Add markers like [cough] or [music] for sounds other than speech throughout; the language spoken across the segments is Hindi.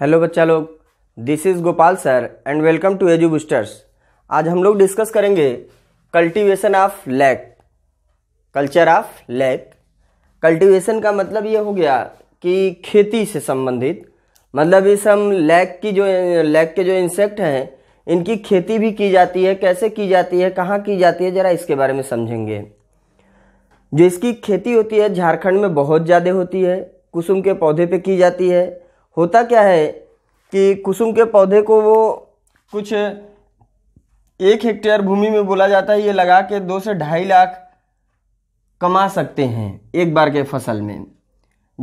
हेलो बच्चा लोग this is Gopal sir and welcome to Edu Boosters आज हम लोग डिस्कस करेंगे cultivation of lac culture of lac cultivation का मतलब ये हो गया कि खेती से संबंधित मतलब इस हम लैक की जो लैक के जो इंसेक्ट हैं इनकी खेती भी की जाती है कैसे की जाती है कहाँ की जाती है ज़रा इसके बारे में समझेंगे जो इसकी खेती होती है झारखंड में बहुत ज़्यादा होती है कुसुम के पौधे पे की जाती है होता क्या है कि कुसुम के पौधे को वो कुछ एक हेक्टेयर भूमि में बोला जाता है ये लगा के दो से ढाई लाख कमा सकते हैं एक बार के फसल में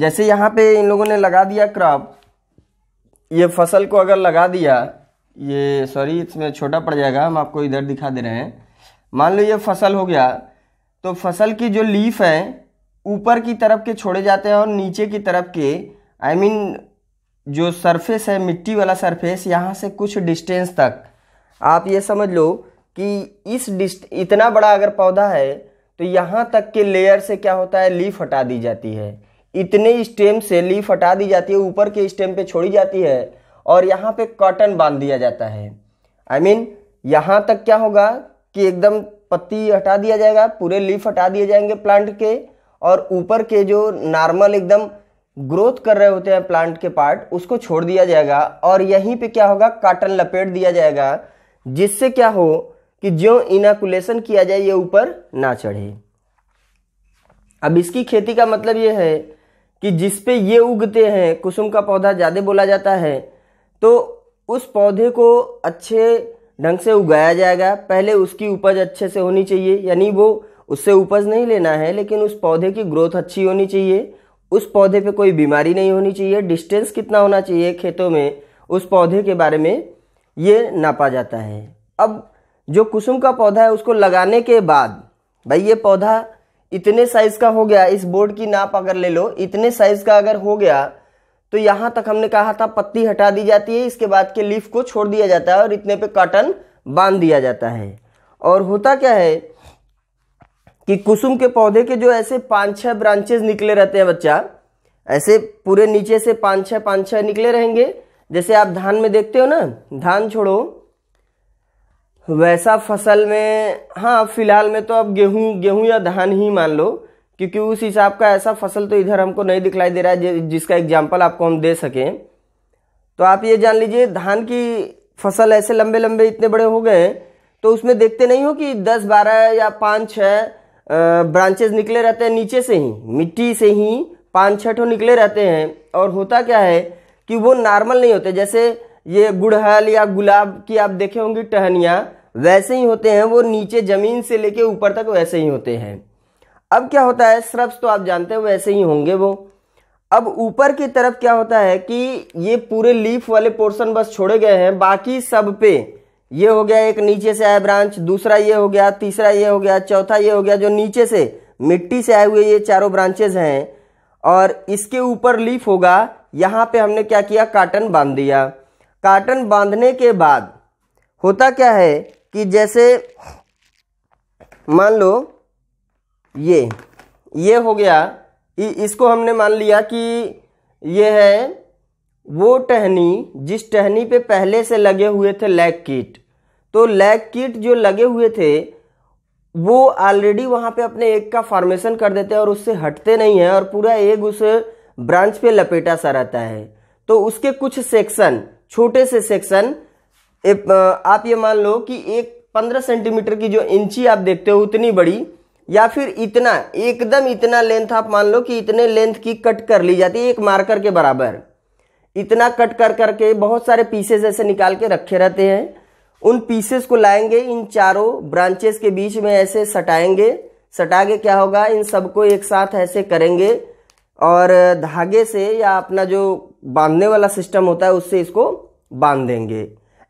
जैसे यहाँ पे इन लोगों ने लगा दिया क्रॉप ये फसल को अगर लगा दिया ये सॉरी इसमें छोटा पड़ जाएगा हम आपको इधर दिखा दे रहे हैं मान लो ये फसल हो गया तो फसल की जो लीफ है ऊपर की तरफ के छोड़े जाते हैं और नीचे की तरफ के आई I मीन mean, जो सरफेस है मिट्टी वाला सरफेस यहाँ से कुछ डिस्टेंस तक आप ये समझ लो कि इस डिस्ट इतना बड़ा अगर पौधा है तो यहाँ तक के लेयर से क्या होता है लीफ हटा दी जाती है इतने स्टेम से लीफ हटा दी जाती है ऊपर के स्टेम पे छोड़ी जाती है और यहाँ पे कॉटन बांध दिया जाता है आई I मीन mean, यहाँ तक क्या होगा कि एकदम पत्ती हटा दिया जाएगा पूरे लीफ हटा दिए जाएंगे प्लांट के और ऊपर के जो नॉर्मल एकदम ग्रोथ कर रहे होते हैं प्लांट के पार्ट उसको छोड़ दिया जाएगा और यहीं पे क्या होगा काटन लपेट दिया जाएगा जिससे क्या हो कि जो इनाकुलेशन किया जाए ये ऊपर ना चढ़े अब इसकी खेती का मतलब ये है कि जिस पे ये उगते हैं कुसुम का पौधा ज़्यादा बोला जाता है तो उस पौधे को अच्छे ढंग से उगाया जाएगा पहले उसकी उपज अच्छे से होनी चाहिए यानी वो उससे उपज नहीं लेना है लेकिन उस पौधे की ग्रोथ अच्छी होनी चाहिए उस पौधे पे कोई बीमारी नहीं होनी चाहिए डिस्टेंस कितना होना चाहिए खेतों में उस पौधे के बारे में ये नापा जाता है अब जो कुसुम का पौधा है उसको लगाने के बाद भाई ये पौधा इतने साइज़ का हो गया इस बोर्ड की नाप अगर ले लो इतने साइज़ का अगर हो गया तो यहाँ तक हमने कहा था पत्ती हटा दी जाती है इसके बाद के लीफ को छोड़ दिया जाता है और इतने पे कॉटन बांध दिया जाता है और होता क्या है कि कुसुम के पौधे के जो ऐसे पांच छह ब्रांचेज निकले रहते हैं बच्चा ऐसे पूरे नीचे से पाँच छह पांच छह निकले रहेंगे जैसे आप धान में देखते हो ना धान छोड़ो वैसा फसल में हाँ फिलहाल में तो अब गेहूं गेहूं या धान ही मान लो क्योंकि उस हिसाब का ऐसा फसल तो इधर हमको नहीं दिखलाई दे रहा है जिसका एग्जाम्पल आपको हम दे सकें तो आप ये जान लीजिए धान की फसल ऐसे लंबे लंबे इतने बड़े हो गए तो उसमें देखते नहीं हो कि दस बारह या पाँच छः ब्रांचेज निकले रहते हैं नीचे से ही मिट्टी से ही पाँच छठों निकले रहते हैं और होता क्या है कि वो नॉर्मल नहीं होते जैसे ये गुड़हल या गुलाब की आप देखे होंगी टहनियाँ वैसे ही होते हैं वो नीचे ज़मीन से लेके ऊपर तक वैसे ही होते हैं अब क्या होता है श्रब्स तो आप जानते हैं वैसे ही होंगे वो अब ऊपर की तरफ क्या होता है कि ये पूरे लीफ वाले पोर्शन बस छोड़े गए हैं बाकी सब पे ये हो गया एक नीचे से आया ब्रांच दूसरा ये हो गया तीसरा ये हो गया चौथा ये हो गया जो नीचे से मिट्टी से आए हुए ये चारों ब्रांचेज हैं और इसके ऊपर लीफ होगा यहाँ पे हमने क्या किया काटन बांध दिया काटन बांधने के बाद होता क्या है कि जैसे मान लो ये ये हो गया इसको हमने मान लिया कि ये है वो टहनी जिस टहनी पे पहले से लगे हुए थे लैग कीट तो लैग कीट जो लगे हुए थे वो ऑलरेडी वहाँ पे अपने एक का फॉर्मेशन कर देते हैं और उससे हटते नहीं हैं और पूरा एक उस ब्रांच पे लपेटा सा रहता है तो उसके कुछ सेक्शन छोटे से सेक्शन आप ये मान लो कि एक पंद्रह सेंटीमीटर की जो इंची आप देखते हो उतनी बड़ी या फिर इतना एकदम इतना लेंथ आप मान लो कि इतने लेंथ की कट कर ली जाती है एक मार्कर के बराबर इतना कट कर करके बहुत सारे पीसेस ऐसे निकाल के रखे रहते हैं उन पीसेस को लाएंगे इन चारों ब्रांचेस के बीच में ऐसे सटाएंगे सटा के क्या होगा इन सबको एक साथ ऐसे करेंगे और धागे से या अपना जो बांधने वाला सिस्टम होता है उससे इसको बांध देंगे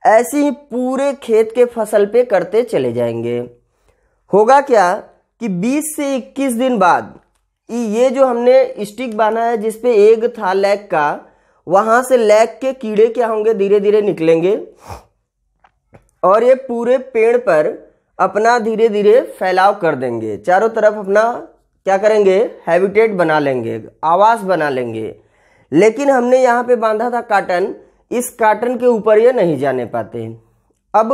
ऐसे ही पूरे खेत के फसल पे करते चले जाएंगे होगा क्या कि 20 से 21 दिन बाद ये जो हमने स्टिक बांधा है जिसपे एक था लैक का वहां से लैग के कीड़े क्या होंगे धीरे धीरे निकलेंगे और ये पूरे पेड़ पर अपना धीरे धीरे फैलाव कर देंगे चारों तरफ अपना क्या करेंगे हैबिटेट बना लेंगे आवास बना लेंगे लेकिन हमने यहाँ पे बांधा था काटन इस काटन के ऊपर ये नहीं जाने पाते अब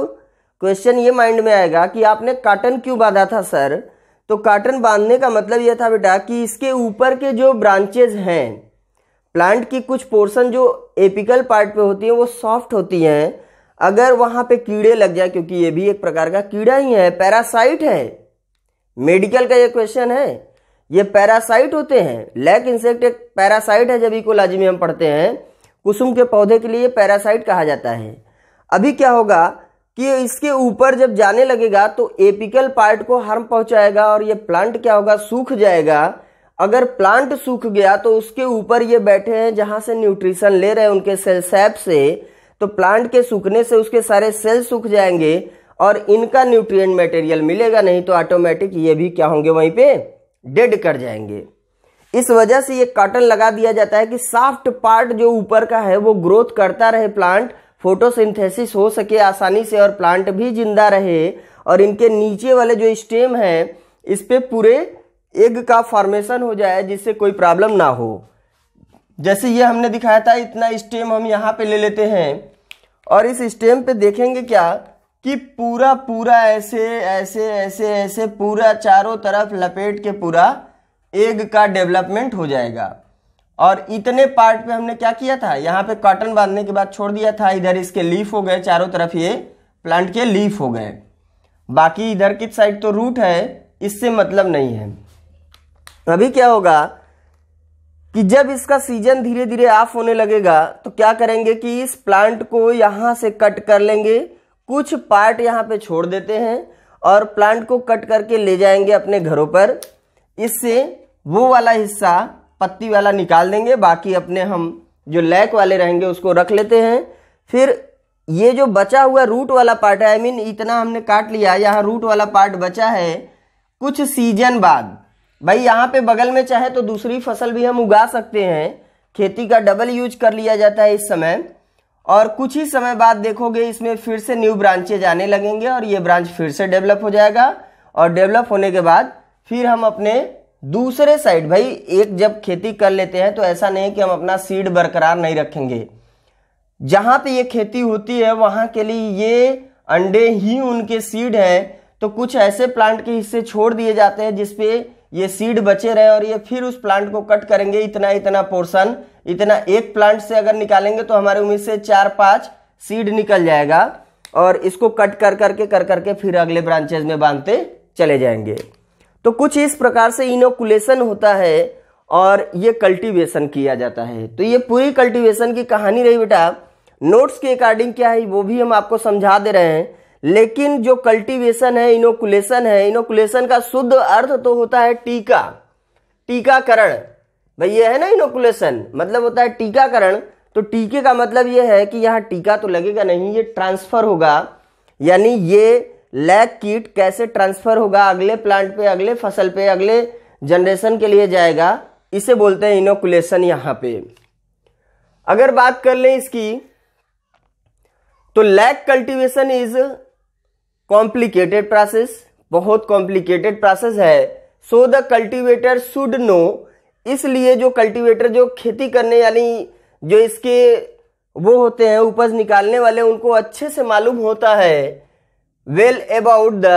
क्वेश्चन ये माइंड में आएगा कि आपने काटन क्यों बांधा था सर तो काटन बांधने का मतलब यह था बेटा कि इसके ऊपर के जो ब्रांचेज हैं प्लांट की कुछ पोर्शन जो एपिकल पार्ट पे होती है वो सॉफ्ट होती हैं अगर वहां पे कीड़े लग जाए क्योंकि ये भी एक प्रकार का कीड़ा ही है पैरासाइट है मेडिकल का ये क्वेश्चन है ये पैरासाइट होते हैं लैक इंसेक्ट एक पैरासाइट है जब इकोलॉजी में हम पढ़ते हैं कुसुम के पौधे के लिए पैरासाइट कहा जाता है अभी क्या होगा कि इसके ऊपर जब जाने लगेगा तो एपिकल पार्ट को हार्म पहुंचाएगा और ये प्लांट क्या होगा सूख जाएगा अगर प्लांट सूख गया तो उसके ऊपर ये बैठे हैं जहां से न्यूट्रिशन ले रहे हैं उनके सेल सैप से तो प्लांट के सूखने से उसके सारे सेल सूख जाएंगे और इनका न्यूट्रिएंट मटेरियल मिलेगा नहीं तो ऑटोमेटिक ये भी क्या होंगे वहीं पे डेड कर जाएंगे इस वजह से ये काटन लगा दिया जाता है कि सॉफ्ट पार्ट जो ऊपर का है वो ग्रोथ करता रहे प्लांट फोटोसिंथेसिस हो सके आसानी से और प्लांट भी जिंदा रहे और इनके नीचे वाले जो स्टेम है इस पर पूरे एग का फॉर्मेशन हो जाए जिससे कोई प्रॉब्लम ना हो जैसे ये हमने दिखाया था इतना स्टेम हम यहाँ पे ले लेते हैं और इस स्टेम पे देखेंगे क्या कि पूरा पूरा ऐसे ऐसे ऐसे ऐसे पूरा चारों तरफ लपेट के पूरा एग का डेवलपमेंट हो जाएगा और इतने पार्ट पे हमने क्या किया था यहाँ पे कॉटन बांधने के बाद छोड़ दिया था इधर इसके लीफ हो गए चारों तरफ ये प्लांट के लीफ हो गए बाकी इधर की साइड तो रूट है इससे मतलब नहीं है तो अभी क्या होगा कि जब इसका सीजन धीरे धीरे ऑफ होने लगेगा तो क्या करेंगे कि इस प्लांट को यहाँ से कट कर लेंगे कुछ पार्ट यहाँ पे छोड़ देते हैं और प्लांट को कट करके ले जाएंगे अपने घरों पर इससे वो वाला हिस्सा पत्ती वाला निकाल देंगे बाकी अपने हम जो लैक वाले रहेंगे उसको रख लेते हैं फिर ये जो बचा हुआ रूट वाला पार्ट है आई I मीन mean, इतना हमने काट लिया यहाँ रूट वाला पार्ट बचा है कुछ सीजन बाद भाई यहाँ पे बगल में चाहे तो दूसरी फसल भी हम उगा सकते हैं खेती का डबल यूज कर लिया जाता है इस समय और कुछ ही समय बाद देखोगे इसमें फिर से न्यू ब्रांचेज आने लगेंगे और ये ब्रांच फिर से डेवलप हो जाएगा और डेवलप होने के बाद फिर हम अपने दूसरे साइड भाई एक जब खेती कर लेते हैं तो ऐसा नहीं कि हम अपना सीड बरकरार नहीं रखेंगे जहाँ पे ये खेती होती है वहाँ के लिए ये अंडे ही उनके सीड हैं तो कुछ ऐसे प्लांट के हिस्से छोड़ दिए जाते हैं जिसपे ये सीड बचे रहे और ये फिर उस प्लांट को कट करेंगे इतना इतना पोर्शन इतना एक प्लांट से अगर निकालेंगे तो हमारे उम्मीद से चार पांच सीड निकल जाएगा और इसको कट कर करके कर करके फिर अगले ब्रांचेज में बांधते चले जाएंगे तो कुछ इस प्रकार से इनोकुलेशन होता है और ये कल्टीवेशन किया जाता है तो ये पूरी कल्टीवेशन की कहानी रही बेटा नोट्स के अकॉर्डिंग क्या है वो भी हम आपको समझा दे रहे हैं लेकिन जो कल्टीवेशन है इनोकुलेशन है इनोकुलेशन का शुद्ध अर्थ तो होता है टीका टीकाकरण भाई ये है ना इनोकुलेशन मतलब होता है टीकाकरण तो टीके का मतलब ये है कि यहाँ टीका तो लगेगा नहीं ये ट्रांसफर होगा यानी ये लैग कीट कैसे ट्रांसफर होगा अगले प्लांट पे अगले फसल पे अगले जनरेशन के लिए जाएगा इसे बोलते हैं इनोकुलेशन यहाँ पे अगर बात कर लें इसकी तो lac cultivation is complicated process बहुत कॉम्प्लिकेटेड प्रोसेस है so the cultivator should know इसलिए जो कल्टीवेटर जो खेती करने यानी जो इसके वो होते हैं उपज निकालने वाले उनको अच्छे से मालूम होता है well about the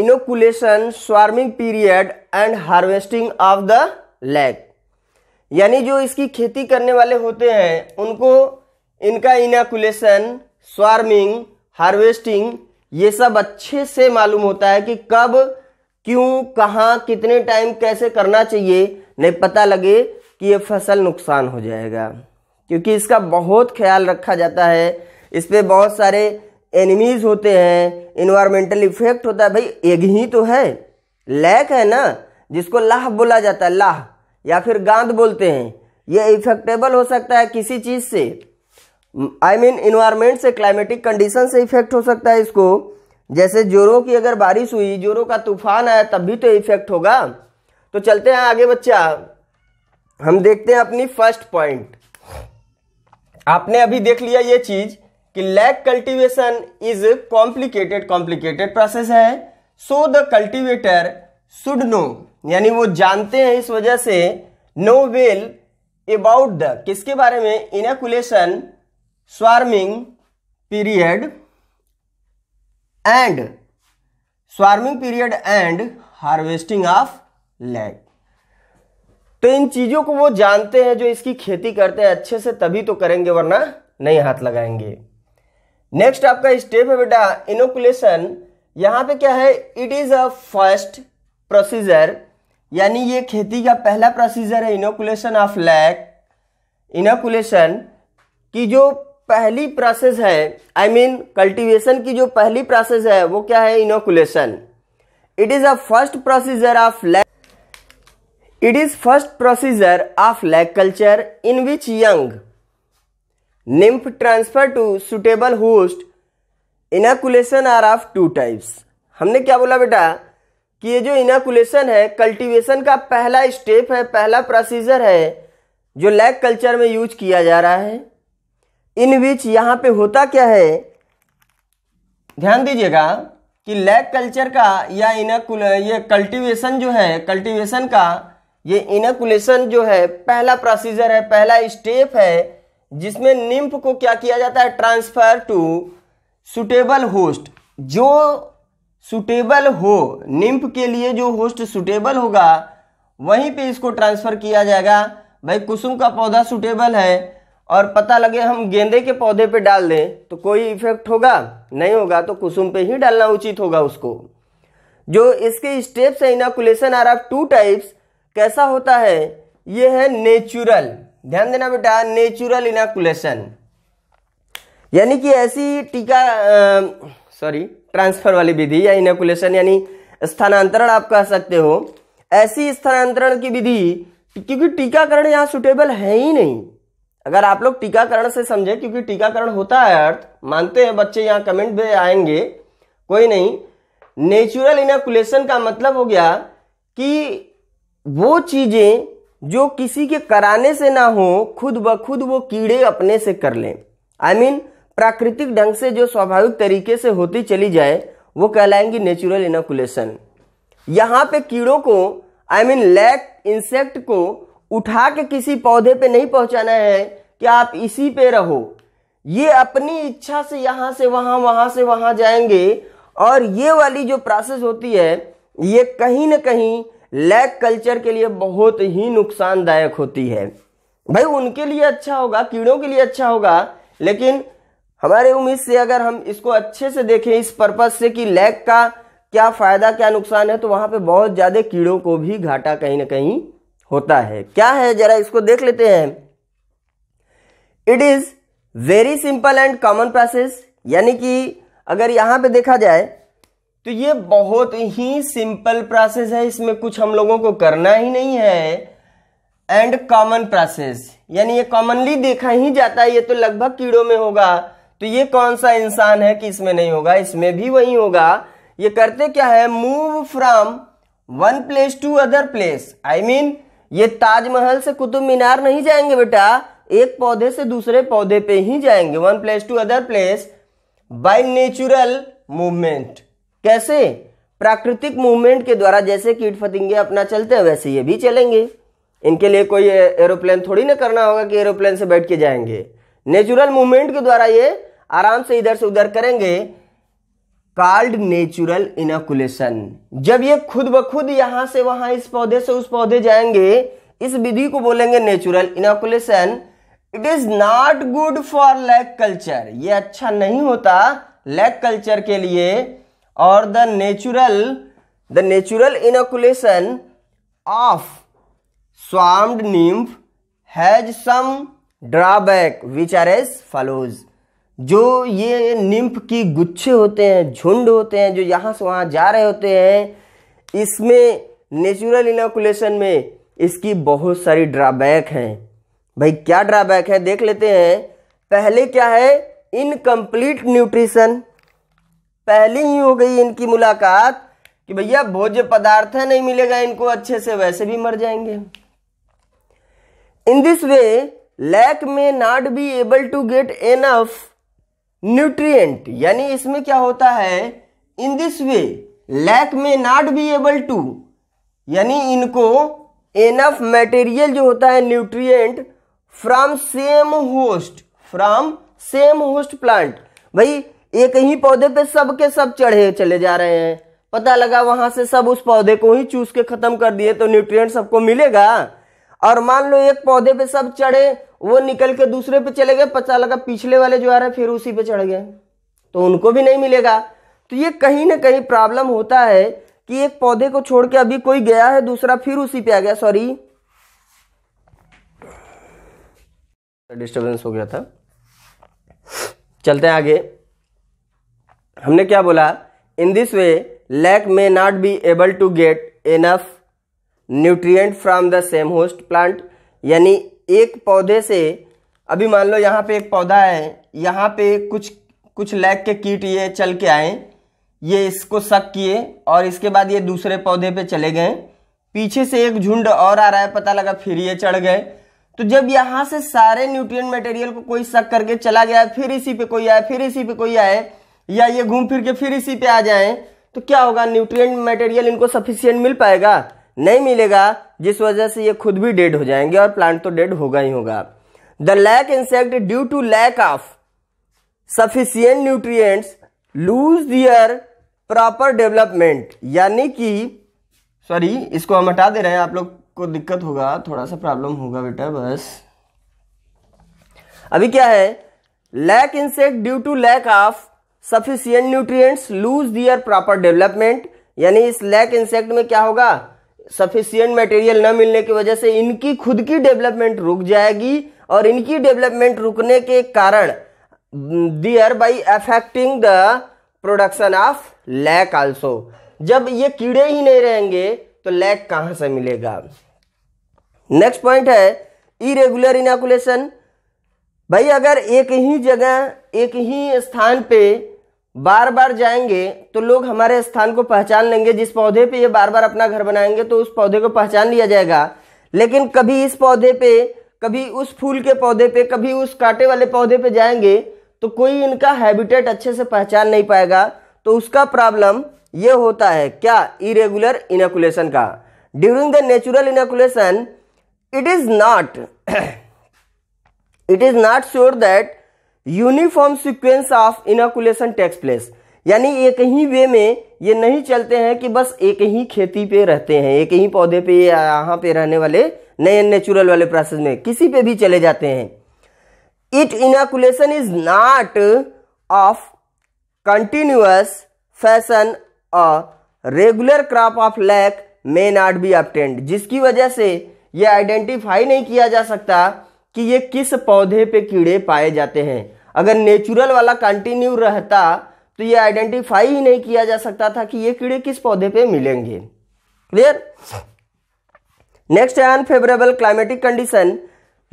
inoculation swarming period and harvesting of the lac यानी जो इसकी खेती करने वाले होते हैं उनको इनका इनाकुलेशन स्वार्मिंग हार्वेस्टिंग ये सब अच्छे से मालूम होता है कि कब क्यों कहाँ कितने टाइम कैसे करना चाहिए नहीं पता लगे कि ये फसल नुकसान हो जाएगा क्योंकि इसका बहुत ख्याल रखा जाता है इस पर बहुत सारे एनिमीज़ होते हैं इन्वायरमेंटल इफेक्ट होता है भाई एक ही तो है लैक है ना जिसको लाह बोला जाता है लाह या फिर गांध बोलते हैं यह इफेक्टेबल हो सकता है किसी चीज़ से आई मीन इन्वायरमेंट से क्लाइमेटिक कंडीशन से इफेक्ट हो सकता है इसको जैसे जोरों की अगर बारिश हुई जोरों का तूफान आया तब भी तो इफेक्ट होगा तो चलते हैं आगे बच्चा हम देखते हैं अपनी फर्स्ट पॉइंट आपने अभी देख लिया ये चीज कि lac cultivation is complicated complicated process है so the cultivator should know यानी वो जानते हैं इस वजह से नो वेल अबाउट द किसके बारे में inoculation swarming period and swarming period and harvesting of lac तो इन चीजों को वो जानते हैं जो इसकी खेती करते हैं अच्छे से तभी तो करेंगे वरना नहीं हाथ लगाएंगे नेक्स्ट आपका स्टेप है बेटा इनोकुलेशन यहां पे क्या है it is a first procedure यानी ये खेती का पहला प्रोसीजर है इनोकुलेशन ऑफ लैक इनोकुलेशन की जो पहली प्रोसेस है आई मीन कल्टीवेशन की जो पहली प्रोसेस है वो क्या है inoculation it is a first procedure of lac it is first procedure of lac culture in which young nymph transfer to suitable host inoculation are of two types हमने क्या बोला बेटा कि ये जो इनाकुलेशन है कल्टीवेशन का पहला स्टेप है पहला प्रोसीजर है जो लैग कल्चर में यूज किया जा रहा है इन विच यहाँ पे होता क्या है ध्यान दीजिएगा कि लैग कल्चर का या इनकुल ये कल्टीवेशन जो है कल्टीवेशन का ये इनकुलेशन जो है पहला प्रोसीजर है पहला स्टेप है जिसमें निम्फ को क्या किया जाता है ट्रांसफर टू सुटेबल होस्ट जो सुटेबल हो निम्फ के लिए जो होस्ट सुटेबल होगा वहीं पे इसको ट्रांसफर किया जाएगा भाई कुसुम का पौधा सुटेबल है और पता लगे हम गेंदे के पौधे पे डाल दें तो कोई इफेक्ट होगा नहीं होगा तो कुसुम पे ही डालना उचित होगा उसको जो इसके स्टेप्स है inoculation are of two types कैसा होता है ये है नेचुरल ध्यान देना बेटा नेचुरल इनाकुलेशन यानी कि ऐसी टीका सॉरी ट्रांसफर वाली विधि या इनाकुलेशन यानी स्थानांतरण आप कह सकते हो ऐसी स्थानांतरण की विधि क्योंकि टीकाकरण यहाँ सुटेबल है ही नहीं अगर आप लोग टीकाकरण से समझे क्योंकि टीकाकरण होता है अर्थ मानते हैं बच्चे यहाँ कमेंट भी आएंगे कोई नहीं नेचुरल इनाकुलेशन का मतलब हो गया कि वो चीज़ें जो किसी के कराने से ना हो खुद ब खुद वो कीड़े अपने से कर लें आई I मीन mean, प्राकृतिक ढंग से जो स्वाभाविक तरीके से होती चली जाए वो कहलाएंगी नेचुरल इनाकुलेशन यहाँ पे कीड़ों को आई मीन लैक इंसेक्ट को उठा के किसी पौधे पे नहीं पहुंचाना है कि आप इसी पे रहो ये अपनी इच्छा से यहाँ से वहाँ वहाँ से वहाँ जाएंगे और ये वाली जो प्रोसेस होती है ये कहीं ना कहीं लैग कल्चर के लिए बहुत ही नुकसानदायक होती है भाई उनके लिए अच्छा होगा कीड़ों के लिए अच्छा होगा लेकिन हमारे उम्मीद से अगर हम इसको अच्छे से देखें इस पर्पज से कि लैग का क्या फ़ायदा क्या नुकसान है तो वहाँ पे बहुत ज़्यादा कीड़ों को भी घाटा कहीं ना कहीं होता है क्या है जरा इसको देख लेते हैं it is very simple and common process यानी कि अगर यहां पे देखा जाए तो ये बहुत ही सिंपल प्रोसेस है इसमें कुछ हम लोगों को करना ही नहीं है एंड कॉमन प्रोसेस यानी ये कॉमनली देखा ही जाता है ये तो लगभग कीड़ों में होगा तो ये कौन सा इंसान है कि इसमें नहीं होगा इसमें भी वही होगा ये करते क्या है move from one place to other place I mean ये ताजमहल से कुतुब मीनार नहीं जाएंगे बेटा एक पौधे से दूसरे पौधे पे ही जाएंगे one place to other place by natural movement कैसे प्राकृतिक मूवमेंट के द्वारा जैसे कीट फतिंगे अपना चलते हैं वैसे ये भी चलेंगे इनके लिए कोई एरोप्लेन थोड़ी ना करना होगा कि एरोप्लेन से बैठ के जाएंगे नेचुरल मूवमेंट के द्वारा ये आराम से इधर से उधर करेंगे कार्ड नेचुरल इनोकुलेशन जब ये खुद ब खुद यहां से वहां इस पौधे से उस पौधे जाएंगे इस विधि को बोलेंगे natural inoculation it is not good for lac culture ये अच्छा नहीं होता लैक कल्चर के लिए और the natural the natural inoculation of swarmed nymph has some drawback which are as follows जो ये निम्फ की गुच्छे होते हैं झुंड होते हैं जो यहाँ से वहाँ जा रहे होते हैं इसमें नेचुरल इनोकुलेशन में इसकी बहुत सारी ड्रॉबैक हैं भाई क्या ड्रॉबैक है देख लेते हैं पहले क्या है इनकम्प्लीट न्यूट्रिशन पहले ही हो गई इनकी मुलाकात कि भैया भोज्य पदार्थ नहीं मिलेगा इनको अच्छे से वैसे भी मर जाएंगे in this way lac may not be able to get enough nutrient यानी इसमें क्या होता है in this way lac may not be able to यानी इनको एनफ मटेरियल जो होता है nutrient from same host from same host plant भाई एक ही पौधे पे सब के सब चढ़े चले जा रहे हैं पता लगा वहां से सब उस पौधे को ही चूस के खत्म कर दिए तो न्यूट्रिएंट सबको मिलेगा और मान लो एक पौधे पे सब चढ़े वो निकल के दूसरे पे चले गए पता लगा पिछले वाले जो आ रहे फिर उसी पे चढ़ गए तो उनको भी नहीं मिलेगा तो ये कहीं ना कहीं प्रॉब्लम होता है कि एक पौधे को छोड़ के अभी कोई गया है दूसरा फिर उसी पे आ गया सॉरी डिस्टर्बेंस हो गया था चलते हैं आगे हमने क्या बोला in this way lac may not be able to get enough nutrient from the same host plant यानी एक पौधे से अभी मान लो यहाँ पे एक पौधा है यहाँ पे कुछ कुछ लैग के कीट ये चल के आए ये इसको शक किए और इसके बाद ये दूसरे पौधे पे चले गए पीछे से एक झुंड और आ रहा है पता लगा फिर ये चढ़ गए तो जब यहाँ से सारे न्यूट्रिएंट मटेरियल को कोई शक करके चला गया फिर इसी पे कोई आए फिर इसी पे कोई आए या ये घूम फिर के फिर इसी पे आ जाए तो क्या होगा न्यूट्रिएंट मटेरियल इनको सफिशियंट मिल पाएगा नहीं मिलेगा जिस वजह से ये खुद भी डेड हो जाएंगे और प्लांट तो डेड होगा ही होगा the lac insect due to lack of sufficient nutrients lose their proper development यानी कि सॉरी इसको हम हटा दे रहे हैं आप लोग को दिक्कत होगा थोड़ा सा प्रॉब्लम होगा बेटा बस अभी क्या है lac insect due to lack of sufficient nutrients lose their proper development यानी इस लैक इंसेक्ट में क्या होगा सफिशियंट मटेरियल न मिलने की वजह से इनकी खुद की डेवलपमेंट रुक जाएगी और इनकी डेवलपमेंट रुकने के कारण thereby affecting the production of lac also जब ये कीड़े ही नहीं रहेंगे तो लैक कहां से मिलेगा नेक्स्ट पॉइंट है इरेगुलर इनाकुलेशन भाई अगर एक ही जगह एक ही स्थान पे बार बार जाएंगे तो लोग हमारे स्थान को पहचान लेंगे जिस पौधे पे ये बार बार अपना घर बनाएंगे तो उस पौधे को पहचान लिया जाएगा लेकिन कभी इस पौधे पे कभी उस फूल के पौधे पे कभी उस कांटे वाले पौधे पे जाएंगे तो कोई इनका हैबिटेट अच्छे से पहचान नहीं पाएगा तो उसका प्रॉब्लम ये होता है क्या इरेगुलर इनाकुलेशन का during the natural inoculation it is not [clears throat] it is not sure that uniform sequence of inoculation takes place यानी एक ही वे में ये नहीं चलते हैं कि बस एक ही खेती पे रहते हैं एक ही पौधे पे यहाँ पे रहने वाले नए नेचुरल वाले प्रोसेस में किसी पे भी चले जाते हैं it inoculation is not of continuous fashion a regular crop of lac may not be obtained जिसकी वजह से यह आइडेंटिफाई नहीं किया जा सकता कि ये किस पौधे पे कीड़े पाए जाते हैं अगर नेचुरल वाला कंटिन्यू रहता तो ये आइडेंटिफाई ही नहीं किया जा सकता था कि ये कीड़े किस पौधे पे मिलेंगे क्लियर नेक्स्ट है अनफेवरेबल क्लाइमेटिक कंडीशन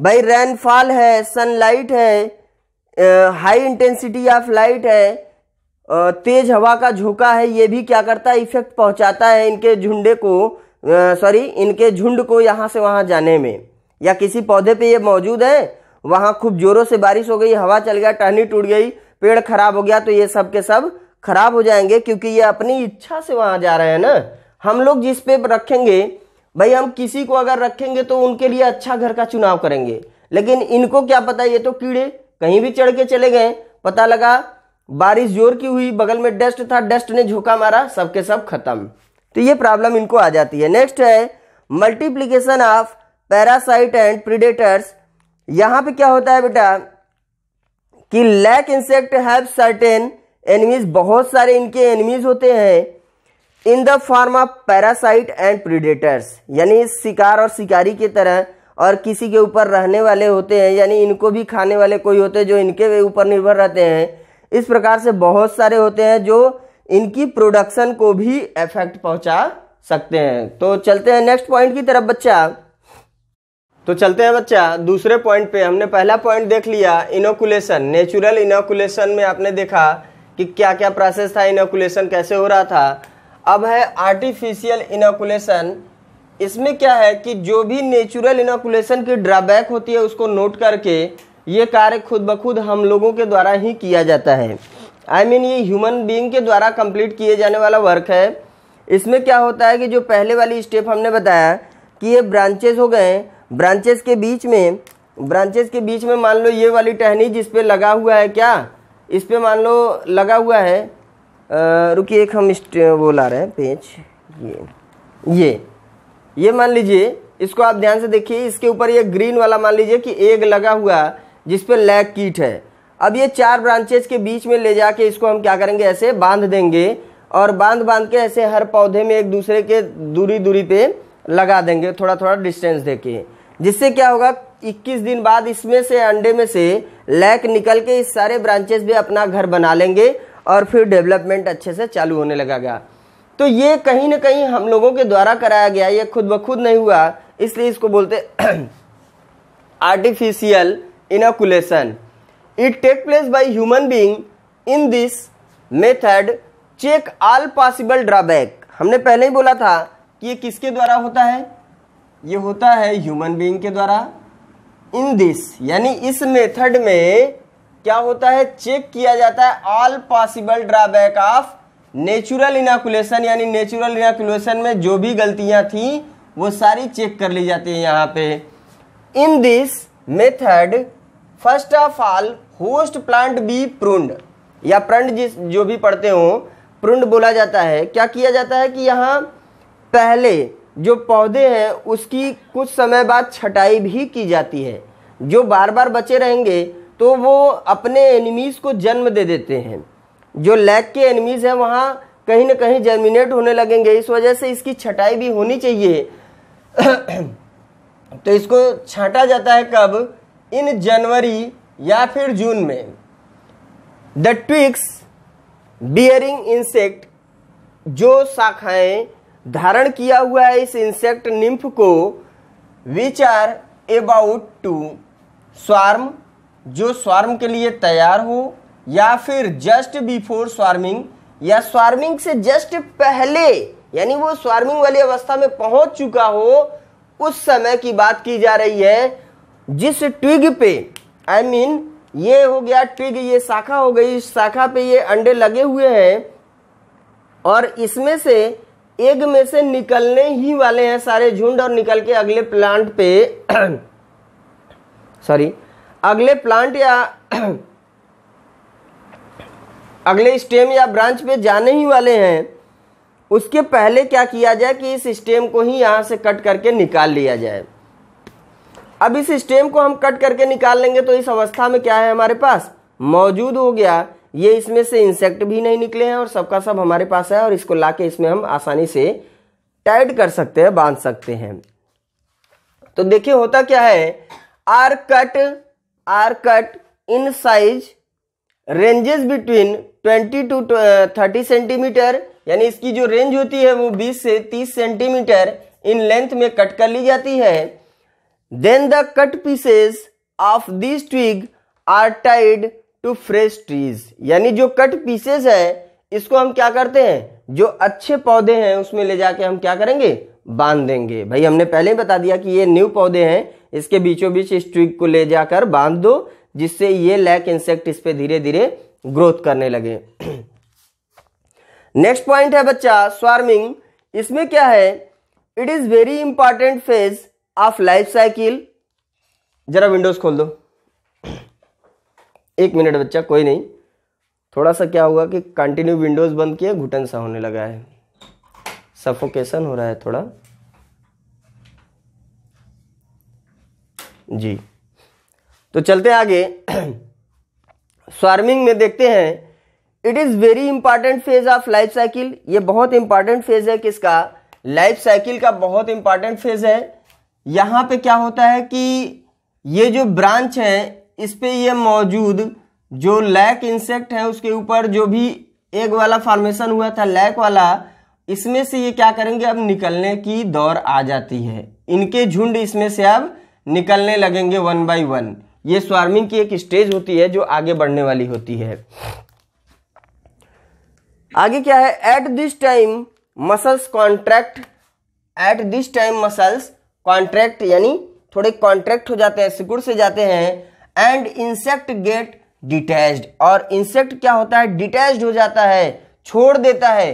भाई रेनफॉल है सनलाइट है हाई इंटेंसिटी ऑफ लाइट है तेज हवा का झोंका है ये भी क्या करता है इफेक्ट पहुंचाता है इनके झुंडे को सॉरी इनके झुंड को यहाँ से वहां जाने में या किसी पौधे पे ये मौजूद है वहाँ खूब जोरों से बारिश हो गई हवा चल गया टहनी टूट गई पेड़ खराब हो गया तो ये सब के सब खराब हो जाएंगे क्योंकि ये अपनी इच्छा से वहाँ जा रहे हैं ना हम लोग जिस पे रखेंगे भाई हम किसी को अगर रखेंगे तो उनके लिए अच्छा घर का चुनाव करेंगे लेकिन इनको क्या पता ये तो कीड़े कहीं भी चढ़ के चले गए पता लगा बारिश जोर की हुई बगल में डस्ट था डस्ट ने झोंका मारा सबके सब खत्म तो ये प्रॉब्लम इनको आ जाती है नेक्स्ट है multiplication of parasite and predators यहाँ पे क्या होता है बेटा कि lac insect have certain enemies बहुत सारे इनके एनिमीज होते हैं in the form of parasite and predators यानी शिकार और शिकारी की तरह और किसी के ऊपर रहने वाले होते हैं यानी इनको भी खाने वाले कोई होते हैं जो इनके ऊपर निर्भर रहते हैं इस प्रकार से बहुत सारे होते हैं जो इनकी प्रोडक्शन को भी इफेक्ट पहुंचा सकते हैं तो चलते हैं नेक्स्ट पॉइंट की तरफ बच्चा तो चलते हैं बच्चा दूसरे पॉइंट पे हमने पहला पॉइंट देख लिया इनोकुलेशन नेचुरल इनोकुलेशन में आपने देखा कि क्या क्या प्रोसेस था इनोकुलेशन कैसे हो रहा था अब है आर्टिफिशियल इनोकुलेशन इसमें क्या है कि जो भी नेचुरल इनोकुलेशन की ड्रॉबैक होती है उसको नोट करके ये कार्य खुद ब खुद हम लोगों के द्वारा ही किया जाता है आई I मीन mean, ये ह्यूमन बींग के द्वारा कंप्लीट किए जाने वाला वर्क है इसमें क्या होता है कि जो पहले वाली स्टेप हमने बताया कि ये ब्रांचेज हो गए ब्रांचेस के बीच में ब्रांचेस के बीच में मान लो ये वाली टहनी जिस पे लगा हुआ है क्या इस पे मान लो लगा हुआ है रुकिए एक हम वो ला रहे हैं पेज ये ये ये मान लीजिए इसको आप ध्यान से देखिए इसके ऊपर ये ग्रीन वाला मान लीजिए कि एक लगा हुआ जिस पे लैग कीट है अब ये चार ब्रांचेज के बीच में ले जाके इसको हम क्या करेंगे ऐसे बांध देंगे और बांध बांध के ऐसे हर पौधे में एक दूसरे के दूरी दूरी पे लगा देंगे थोड़ा थोड़ा डिस्टेंस देके जिससे क्या होगा 21 दिन बाद इसमें से अंडे में से लैक निकल के इस सारे ब्रांचेस भी अपना घर बना लेंगे और फिर डेवलपमेंट अच्छे से चालू होने लगेगा तो ये कहीं ना कहीं हम लोगों के द्वारा कराया गया ये खुद ब खुद नहीं हुआ इसलिए इसको बोलते artificial inoculation it take place by human being in this method check all possible drawback हमने पहले ही बोला था कि ये किसके द्वारा होता है ये होता है ह्यूमन बीइंग के द्वारा इन दिस यानी इस मेथड में क्या होता है चेक किया जाता है all possible drawback of natural inoculation यानी नेचुरल इनाकुलेशन में जो भी गलतियां थी वो सारी चेक कर ली जाती है यहाँ पे in this method first of all host plant be pruned या प्रंड जिस जो भी पढ़ते हो प्रूंड बोला जाता है क्या किया जाता है कि यहां पहले जो पौधे हैं उसकी कुछ समय बाद छटाई भी की जाती है जो बार बार बचे रहेंगे तो वो अपने एनिमीज़ को जन्म दे देते हैं जो लैक के एनिमीज़ हैं वहाँ कहीं ना कहीं जर्मिनेट होने लगेंगे इस वजह से इसकी छटाई भी होनी चाहिए [clears throat] तो इसको छाटा जाता है कब इन जनवरी या फिर जून में द ट्विक्स बियरिंग इंसेक्ट जो शाखाएं धारण किया हुआ है इस इंसेक्ट निम्फ को which are about to swarm जो स्वार्म के लिए तैयार हो या फिर जस्ट बिफोर स्वार्मिंग या स्वार्मिंग से जस्ट पहले यानी वो स्वार्मिंग वाली अवस्था में पहुंच चुका हो उस समय की बात की जा रही है जिस ट्विग पे आई I मीन mean, ये हो गया ट्विग ये शाखा हो गई इस शाखा पे ये अंडे लगे हुए हैं और इसमें से एग में से निकलने ही वाले हैं सारे झुंड और निकल के अगले प्लांट पे सॉरी [clears throat] अगले प्लांट या [clears throat] अगले स्टेम या ब्रांच पे जाने ही वाले हैं उसके पहले क्या किया जाए कि इस स्टेम को ही यहां से कट करके निकाल लिया जाए अब इस स्टेम को हम कट करके निकाल लेंगे तो इस अवस्था में क्या है हमारे पास मौजूद हो गया ये इसमें से इंसेक्ट भी नहीं निकले हैं और सबका सब हमारे पास है और इसको ला के इसमें हम आसानी से टाइट कर सकते हैं बांध सकते हैं तो देखिए होता क्या है are cut are cut in size ranges between 20 to 30 centimetre यानी इसकी जो रेंज होती है वो 20 से 30 सेंटीमीटर इन लेंथ में कट कर ली जाती है then the cut pieces of this twig are tied to fresh trees यानी जो कट पीसेस है इसको हम क्या करते हैं जो अच्छे पौधे हैं उसमें ले जाके हम क्या करेंगे बांध देंगे भाई हमने पहले ही बता दिया कि ये न्यू पौधे हैं इसके बीचों बीच इस ट्रिक को ले जाकर बांध दो जिससे ये लैक इंसेक्ट इस पर धीरे धीरे ग्रोथ करने लगे [clears throat] नेक्स्ट पॉइंट है बच्चा स्वार्मिंग इसमें क्या है it is very important phase of life cycle जरा विंडोज खोल दो एक मिनट बच्चा कोई नहीं थोड़ा सा क्या हुआ कि कंटिन्यू विंडोज़ बंद किया घुटन सा होने लगा है सफोकेशन हो रहा है थोड़ा जी तो चलते आगे स्वार्मिंग [clears throat] में देखते हैं it is very important phase of life cycle ये बहुत इंपॉर्टेंट फेज है किसका लाइफ साइकिल का बहुत इंपॉर्टेंट फेज है यहाँ पे क्या होता है कि ये जो ब्रांच है इस पे ये मौजूद जो लैक इंसेक्ट है उसके ऊपर जो भी एग वाला फॉर्मेशन हुआ था लैक वाला इसमें से ये क्या करेंगे अब निकलने की दौर आ जाती है इनके झुंड इसमें से अब निकलने लगेंगे वन बाय वन ये स्वार्मिंग की एक स्टेज होती है जो आगे बढ़ने वाली होती है आगे क्या है at this time muscles contract at this time muscles contract यानी थोड़े कॉन्ट्रैक्ट हो जाते हैं सिकुड़ से जाते हैं एंड इंसेक्ट गेट डिटैच्ड और इंसेक्ट क्या होता है डिटैच्ड हो जाता है छोड़ देता है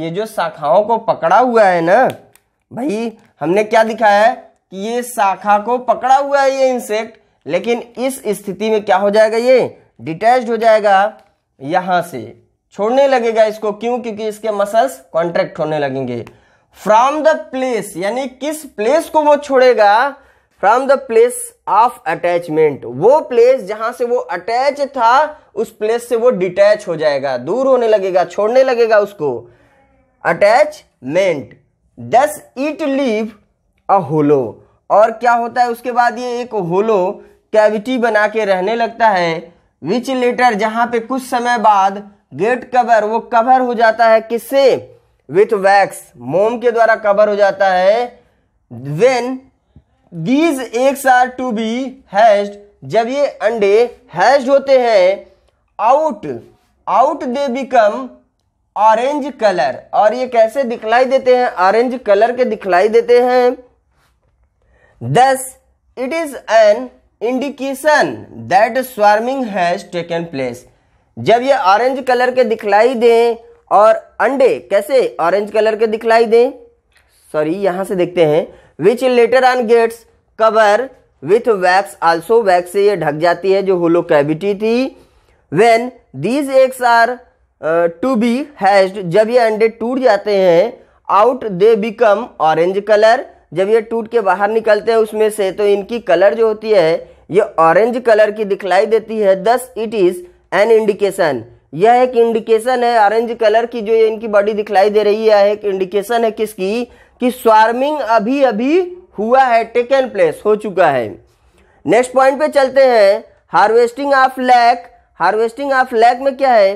ये जो शाखाओं को पकड़ा हुआ है ना भाई हमने क्या दिखाया है कि ये शाखा को पकड़ा हुआ है ये इंसेक्ट लेकिन इस स्थिति में क्या हो जाएगा ये डिटेच हो जाएगा यहां से छोड़ने लगेगा इसको क्यों क्योंकि इसके मसल्स कॉन्ट्रैक्ट होने लगेंगे फ्रॉम द प्लेस यानी किस प्लेस को वो छोड़ेगा from the place of attachment वो प्लेस जहां से वो अटैच था उस प्लेस से वो डिटैच हो जाएगा दूर होने लगेगा छोड़ने लगेगा उसको attachment thus it leave a होलो और क्या होता है उसके बाद ये एक होलो कैविटी बना के रहने लगता है विच लेटर जहां पे कुछ समय बाद गेट कवर वो कवर हो जाता है किससे विथ वैक्स मोम के द्वारा कवर हो जाता है when these eggs are to be hatched जब ये अंडे हैस्ड होते हैं out out they become orange colour और ये कैसे दिखलाई देते हैं ऑरेंज कलर के दिखलाई देते हैं thus it is an indication that swarming has taken place जब ये ऑरेंज कलर के दिखलाई दें और अंडे कैसे ऑरेंज कलर के दिखलाई दें सॉरी यहां से देखते हैं which later on gets cover with wax also wax से ये ढक जाती है जो होलो कैविटी थी when these eggs are to be hatched जब ये अंडे टूट जाते हैं out they become orange colour जब ये टूट के बाहर निकलते हैं उसमें से तो इनकी कलर जो होती है ये ऑरेंज कलर की दिखलाई देती है thus it is an indication यह एक इंडिकेशन है ऑरेंज कलर की जो ये इनकी बॉडी दिखलाई दे रही है एक इंडिकेशन है किसकी कि स्वार्मिंग अभी अभी हुआ है टेकन प्लेस हो चुका है नेक्स्ट पॉइंट पे चलते हैं harvesting of lac harvesting of lac में क्या है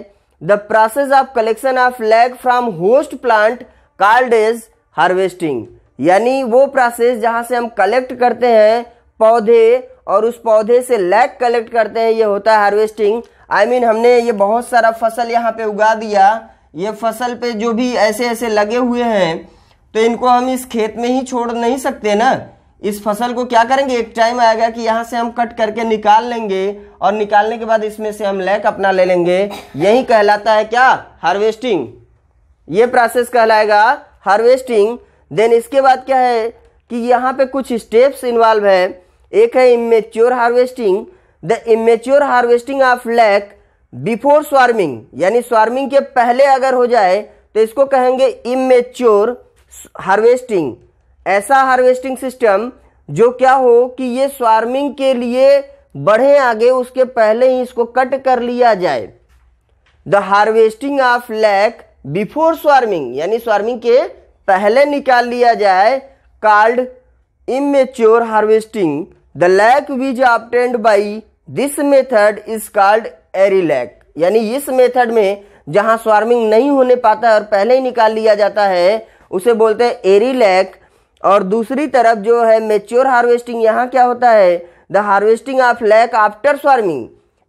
the process of collection of lac from host plant called is harvesting यानी वो प्रोसेस जहां से हम कलेक्ट करते हैं पौधे और उस पौधे से लैक कलेक्ट करते हैं ये होता है harvesting I I mean mean, हमने ये बहुत सारा फसल यहाँ पे उगा दिया ये फसल पे जो भी ऐसे ऐसे लगे हुए हैं तो इनको हम इस खेत में ही छोड़ नहीं सकते ना इस फसल को क्या करेंगे एक टाइम आएगा कि यहाँ से हम कट करके निकाल लेंगे और निकालने के बाद इसमें से हम लैक अपना ले लेंगे यही कहलाता है क्या हार्वेस्टिंग ये प्रोसेस कहलाएगा हार्वेस्टिंग देन इसके बाद क्या है कि यहाँ पे कुछ स्टेप्स इन्वॉल्व है एक है immature harvesting the immature harvesting of lac before swarming यानी स्वार्मिंग के पहले अगर हो जाए तो इसको कहेंगे इमेच्योर हार्वेस्टिंग ऐसा हार्वेस्टिंग सिस्टम जो क्या हो कि ये स्वार्मिंग के लिए बढ़े आगे उसके पहले ही इसको कट कर लिया जाए the harvesting of lac before swarming यानी स्वार्मिंग के पहले निकाल लिया जाए called immature harvesting the lac which obtained by this method is called ari lac यानी इस मेथड में जहां स्वार्मिंग नहीं होने पाता है और पहले ही निकाल लिया जाता है उसे बोलते हैं एरी लैक और दूसरी तरफ जो है मेच्योर हार्वेस्टिंग यहाँ क्या होता है the harvesting of lac after swarming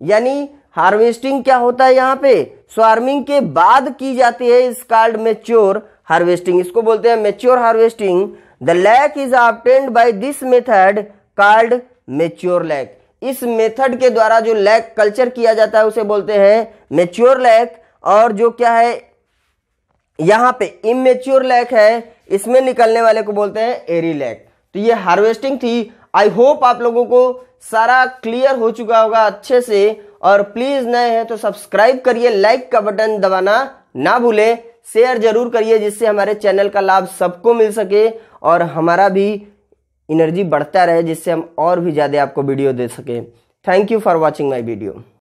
यानी हार्वेस्टिंग क्या होता है यहाँ पे स्वार्मिंग के बाद की जाती है इस कार्ड मेच्योर हार्वेस्टिंग इसको बोलते हैं mature harvesting the lac is obtained by this method called mature lac इस मेथड के द्वारा जो लैक कल्चर किया जाता है उसे बोलते हैं मेच्योर लैक और जो क्या है यहां पे इमेच्योर लैक है इसमें निकलने वाले को बोलते हैं एरी लैक तो ये हार्वेस्टिंग थी आई होप आप लोगों को सारा क्लियर हो चुका होगा अच्छे से और प्लीज़ नए हैं तो सब्सक्राइब करिए लाइक का बटन दबाना ना भूले शेयर जरूर करिए जिससे हमारे चैनल का लाभ सबको मिल सके और हमारा भी एनर्जी बढ़ता रहे जिससे हम और भी ज़्यादा आपको वीडियो दे सकें thank you for watching my video